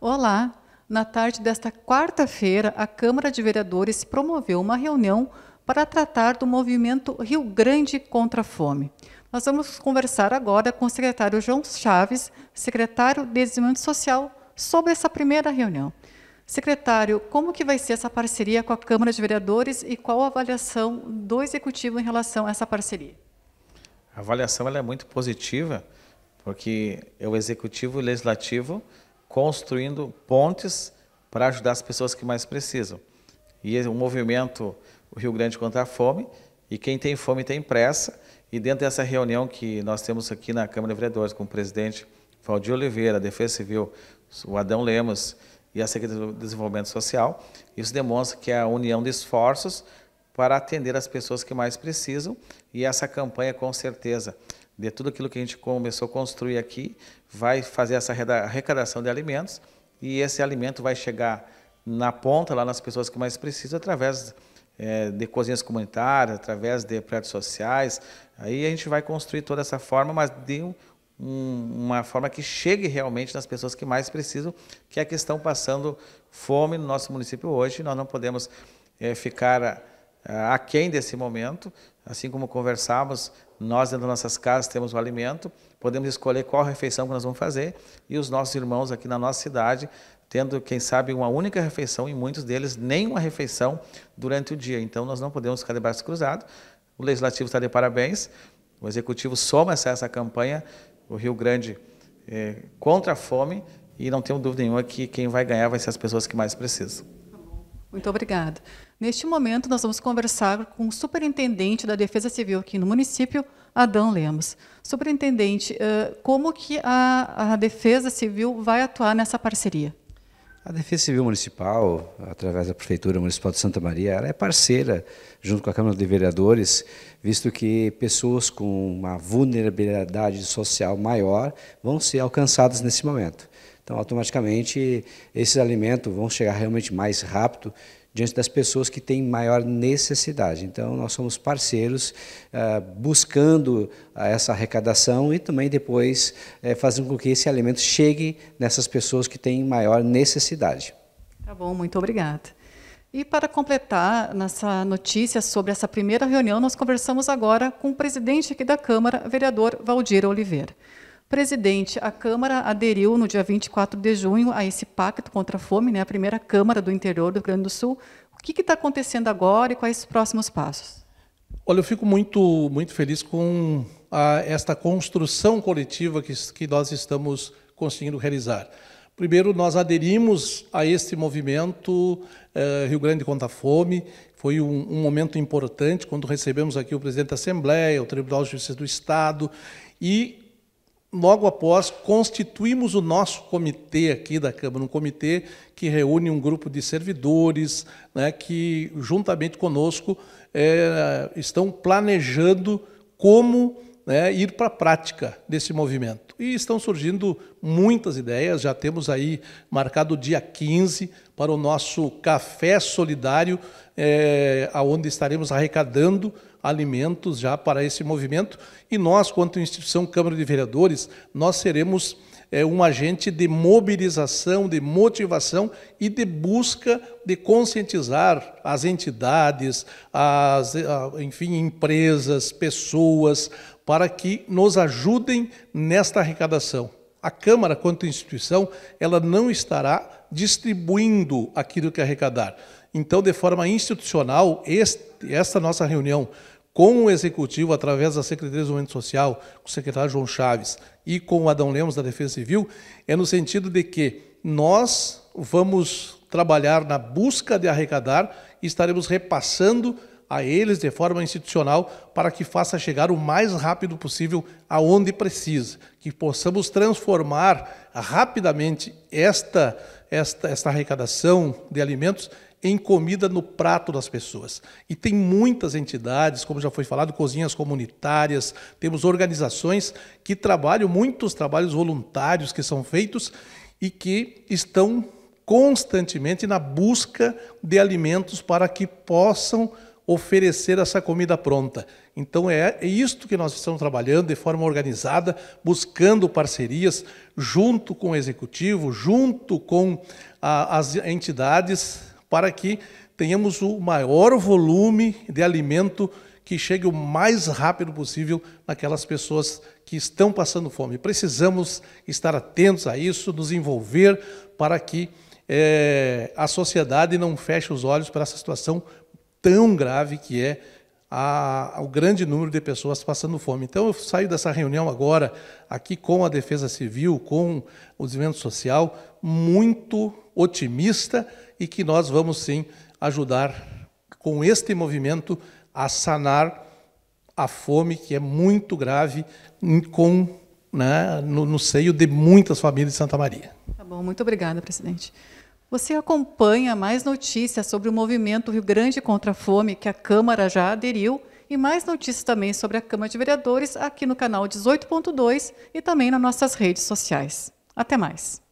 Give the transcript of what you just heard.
Olá! Na tarde desta quarta-feira, a Câmara de Vereadores promoveu uma reunião para tratar do movimento Rio Grande contra a Fome. Nós vamos conversar agora com o secretário João Chaves, secretário de Desenvolvimento Social, sobre essa primeira reunião. Secretário, como que vai ser essa parceria com a Câmara de Vereadores e qual a avaliação do Executivo em relação a essa parceria? A avaliação é muito positiva, porque é o Executivo e o Legislativo construindo pontes para ajudar as pessoas que mais precisam. E o é movimento o Rio Grande contra a Fome, e quem tem fome tem pressa, e dentro dessa reunião que nós temos aqui na Câmara de Vereadores com o presidente Valdir Oliveira, a Defesa Civil, o Adão Lemos e a Secretaria de Desenvolvimento Social, isso demonstra que é a união de esforços para atender as pessoas que mais precisam, e essa campanha, com certeza, de tudo aquilo que a gente começou a construir aqui, vai fazer essa arrecadação de alimentos e esse alimento vai chegar na ponta, lá nas pessoas que mais precisam, através é, de cozinhas comunitárias, através de prédios sociais. Aí a gente vai construir toda essa forma, mas de um, uma forma que chegue realmente nas pessoas que mais precisam, que é que estão passando fome no nosso município hoje. Nós não podemos é, ficar aquém ah, desse momento, assim como conversamos, nós dentro das nossas casas temos o alimento, podemos escolher qual refeição que nós vamos fazer e os nossos irmãos aqui na nossa cidade tendo, quem sabe, uma única refeição e muitos deles nem uma refeição durante o dia. Então nós não podemos ficar de braço cruzado. O legislativo está de parabéns, o executivo soma-se a essa campanha, o Rio Grande é, contra a fome e não tenho dúvida nenhuma que quem vai ganhar vai ser as pessoas que mais precisam. Muito obrigada. Neste momento, nós vamos conversar com o superintendente da Defesa Civil aqui no município, Adão Lemos. Superintendente, eh, como que a, a Defesa Civil vai atuar nessa parceria? A Defesa Civil Municipal, através da Prefeitura Municipal de Santa Maria, ela é parceira, junto com a Câmara de Vereadores, visto que pessoas com uma vulnerabilidade social maior vão ser alcançadas nesse momento. Então, automaticamente, esses alimentos vão chegar realmente mais rápido diante das pessoas que têm maior necessidade. Então, nós somos parceiros uh, buscando eh, essa arrecadação e também depois uh, fazendo com que esse alimento chegue nessas pessoas que têm maior necessidade. Tá bom, muito obrigada. E para completar nossa notícia sobre essa primeira reunião, nós conversamos agora com o presidente aqui da Câmara, vereador Valdir Oliveira. Presidente, a Câmara aderiu no dia 24 de junho a esse Pacto contra a Fome, né, a primeira Câmara do interior do Rio Grande do Sul. O que está acontecendo agora e quais os próximos passos? Olha, eu fico muito, muito feliz com a, esta construção coletiva que, que nós estamos conseguindo realizar. Primeiro, nós aderimos a este movimento eh, Rio Grande contra a Fome. Foi um, um, momento importante quando recebemos aqui o presidente da Assembleia, o Tribunal de Justiça do Estado e logo após, constituímos o nosso comitê aqui da Câmara, um comitê que reúne um grupo de servidores, né, que, juntamente conosco, é, estão planejando como né, ir para a prática desse movimento. E estão surgindo muitas ideias. Já temos aí marcado o dia 15 para o nosso café solidário, é, eh, onde estaremos arrecadando alimentos já para esse movimento. E nós, quanto instituição Câmara de Vereadores, nós seremos é, um agente de mobilização, de motivação e de busca de conscientizar as entidades, as, eh, enfim, empresas, pessoas, para que nos ajudem nesta arrecadação a Câmara, quanto instituição, ela não estará distribuindo aquilo que é arrecadar. Então, de forma institucional, este, esta nossa reunião com o Executivo, através da Secretaria de Desenvolvimento Social, com o secretário João Chaves e com o Adão Lemos da Defesa Civil, é no sentido de que nós vamos trabalhar na busca de arrecadar e estaremos repassando a eles de forma institucional para que faça chegar o mais rápido possível aonde precisa, que possamos transformar rapidamente esta, esta, esta arrecadação de alimentos em comida no prato das pessoas. E tem muitas entidades, como já foi falado, cozinhas comunitárias, temos organizações que trabalham, muitos trabalhos voluntários que são feitos e que estão constantemente na busca de alimentos para que possam oferecer essa comida pronta. Então é, é, isto que nós estamos trabalhando de forma organizada, buscando parcerias junto com o executivo, junto com a, as entidades, para que tenhamos o maior volume de alimento que chegue o mais rápido possível naquelas pessoas que estão passando fome. Precisamos estar atentos a isso, nos envolver para que é, a sociedade não feche os olhos para essa situação tão grave que é a, o grande número de pessoas passando fome. Então, eu saio dessa reunião agora, aqui com a Defesa Civil, com o desenvolvimento social, muito otimista e que nós vamos sim ajudar com este movimento a sanar a fome, que é muito grave, com, né, no, no seio de muitas famílias de Santa Maria. Tá bom, muito obrigada, presidente. Você acompanha mais notícias sobre o movimento Rio Grande contra a Fome, que a Câmara já aderiu, e mais notícias também sobre a Câmara de Vereadores aqui no canal 18.2 e também nas nossas redes sociais. Até mais!